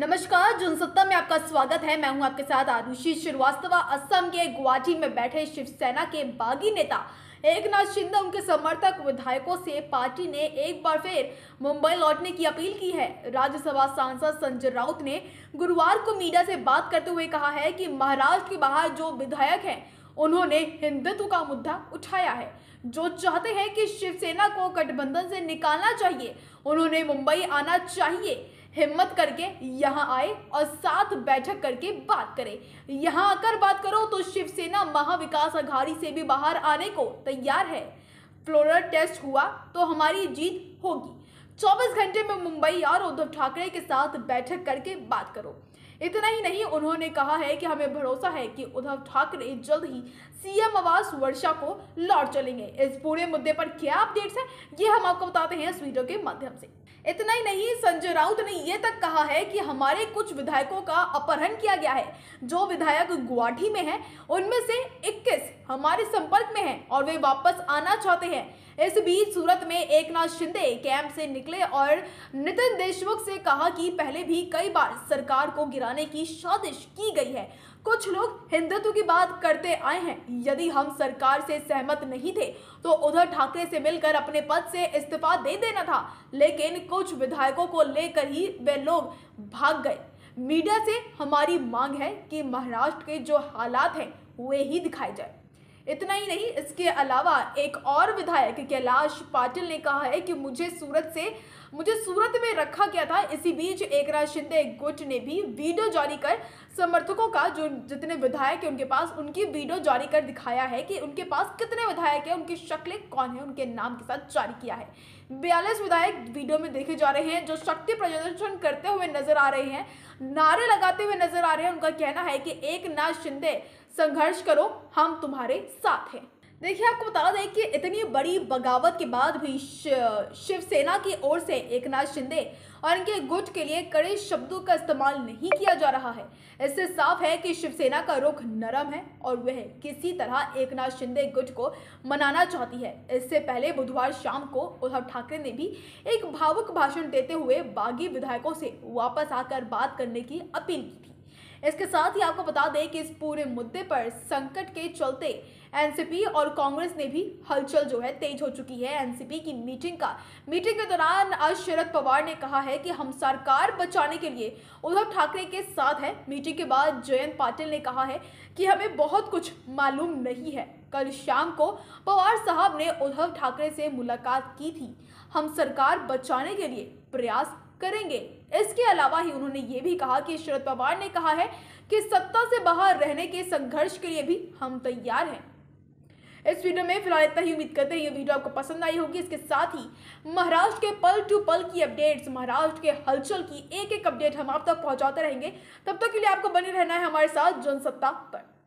नमस्कार जनसत्ता में आपका स्वागत है मैं हूं आपके साथ आरुषि श्रीवास्तव असम के गुवाहाटी में बैठे शिवसेना के बागी नेता एक नाथ शिंदे उनके समर्थक विधायकों से पार्टी ने एक बार फिर मुंबई लौटने की अपील की है राज्यसभा सांसद संजय राउत ने गुरुवार को मीडिया से बात करते हुए कहा है कि महाराष्ट्र के बाहर जो विधायक हैं उन्होंने हिंदुत्व का मुद्दा उठाया है जो चाहते हैं कि शिवसेना को गठबंधन से निकालना चाहिए उन्होंने मुंबई आना चाहिए हिम्मत करके यहाँ आए और साथ बैठक करके बात करें यहाँ आकर बात करो तो शिवसेना महाविकास अघाड़ी से भी बाहर आने को तैयार है फ्लोरल टेस्ट हुआ तो हमारी जीत होगी 24 घंटे में मुंबई और उद्धव ठाकरे के साथ बैठक करके बात करो इतना ही नहीं उन्होंने कहा है कि हमें भरोसा है कि उद्धव ठाकरे जल्द ही सीएम आवास वर्षा को लौट चलेंगे इस पूरे मुद्दे पर क्या अपडेट्स हैं ये हम आपको बताते हैं इस वीडियो के माध्यम से इतना ही नहीं संजय राउत ने यह तक कहा है कि हमारे कुछ विधायकों का अपहरण किया गया है जो विधायक गुवाहाटी में है उनमें से इक्कीस हमारे संपर्क में हैं और वे वापस आना चाहते हैं इस बीच सूरत में एक नाथ शिंदे कैंप से निकले और नितिन देशमुख से कहा कि पहले भी कई बार सरकार को गिराने की साजिश की गई है कुछ लोग हिंदुत्व की बात करते आए हैं यदि हम सरकार से सहमत नहीं थे तो उधर ठाकरे से मिलकर अपने पद से इस्तीफा दे देना था लेकिन कुछ विधायकों को लेकर ही वे लोग भाग गए मीडिया से हमारी मांग है कि महाराष्ट्र के जो हालात हैं वे ही दिखाए जाए इतना ही नहीं इसके अलावा एक और विधायक कैलाश पाटिल ने कहा है कि मुझे सूरत से मुझे सूरत में रखा गया था इसी बीच एकरा शिंदे गुट ने भी वीडियो जारी कर समर्थकों का जो जितने विधायक है उनके पास उनकी वीडियो जारी कर दिखाया है कि उनके पास कितने विधायक है उनकी शक्लें कौन है उनके नाम के साथ जारी किया है बयालीस विधायक वीडियो में देखे जा रहे हैं जो शक्ति प्रदर्शन करते हुए नजर आ रहे हैं नारे लगाते हुए नजर आ रहे हैं उनका कहना है कि एक नाथ शिंदे संघर्ष करो हम तुम्हारे साथ हैं देखिए आपको बता दें कि इतनी बड़ी बगावत के बाद भी शिवसेना की ओर से एकनाथ शिंदे और इनके गुट के लिए कड़े शब्दों का इस्तेमाल नहीं किया जा रहा है इससे साफ है कि शिवसेना का रुख नरम है और वह किसी तरह एकनाथ शिंदे गुट को मनाना चाहती है इससे पहले बुधवार शाम को उद्धव ठाकरे ने भी एक भावुक भाषण देते हुए बागी विधायकों से वापस आकर बात करने की अपील की थी इसके साथ ही आपको बता दें कि इस पूरे मुद्दे पर संकट के चलते एनसीपी और कांग्रेस ने भी हलचल जो है तेज हो चुकी है एनसीपी की मीटिंग का मीटिंग के दौरान आज शरद पवार ने कहा है कि हम सरकार बचाने के लिए उद्धव ठाकरे के साथ है मीटिंग के बाद जयंत पाटिल ने कहा है कि हमें बहुत कुछ मालूम नहीं है कल शाम को पवार साहब ने उद्धव ठाकरे से मुलाकात की थी हम सरकार बचाने के लिए प्रयास करेंगे इसके अलावा ही उन्होंने ये भी कहा कि शरद पवार ने कहा है कि सत्ता से बाहर रहने के संघर्ष के लिए भी हम तैयार हैं इस वीडियो में फिलहाल इतना ही उम्मीद करते हैं ये वीडियो आपको पसंद आई होगी इसके साथ ही महाराष्ट्र के पल टू पल की अपडेट्स महाराष्ट्र के हलचल की एक एक अपडेट हम आप तक पहुंचाते रहेंगे तब तक तो के लिए आपको बने रहना है हमारे साथ जनसत्ता पर